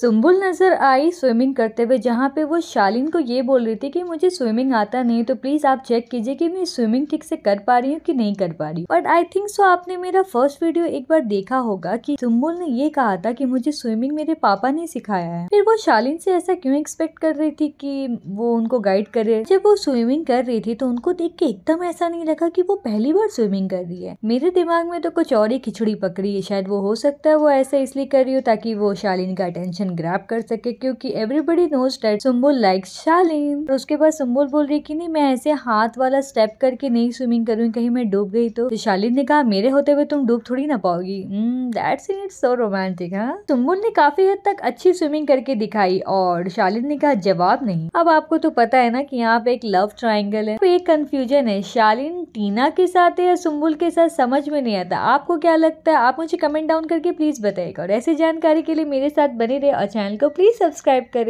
सुम्बुल नज़र आई स्विमिंग करते हुए जहाँ पे वो शालीन को ये बोल रही थी कि मुझे स्विमिंग आता नहीं तो प्लीज़ आप चेक कीजिए कि मैं स्विमिंग ठीक से कर पा रही हूँ कि नहीं कर पा रही बट आई थिंक सो आपने मेरा फर्स्ट वीडियो एक बार देखा होगा कि सुम्बुल ने ये कहा था कि मुझे स्विमिंग मेरे पापा ने सिखाया है फिर वो शालीन से ऐसा क्यों एक्सपेक्ट कर रही थी कि वो उनको गाइड करे जब वो स्विमिंग कर रही थी तो उनको देख के एकदम ऐसा नहीं लगा की वो पहली बार स्विमिंग कर रही है मेरे दिमाग में तो कुछ और ही खिचड़ी पकड़ी है शायद वो हो सकता है वो ऐसा इसलिए कर रही हो ताकि वो शालीन का अटेंशन सन ग्रैप कर सके क्योंकि everybody knows that Sumbul like Shalin तो उसके बाद सुम्बुल बोल रही कि नहीं मैं ऐसे हाथ वाला स्टेप करके नहीं स्विमिंग करूंगी कहीं मैं डूब गई तो, तो शालीन ने कहा मेरे होते हुए तुम डूब थोड़ी ना पाओगी that's in it's so romantic है सुम्बुल ने काफी हद तक अच्छी स्विमिंग करके दिखाई और शालीन ने कहा जवाब नहीं अब आपको तो पता है ना कि यहाँ पे एक लव ट्राइंगल है तो एक कंफ्यूजन है शालीन टीना के साथ है या सुम्बुल के साथ समझ में नहीं आता आपको क्या लगता है आप मुझे कमेंट डाउन करके प्लीज़ बताएगा और ऐसी जानकारी के लिए मेरे साथ बने रहे और चैनल को प्लीज़ सब्सक्राइब करें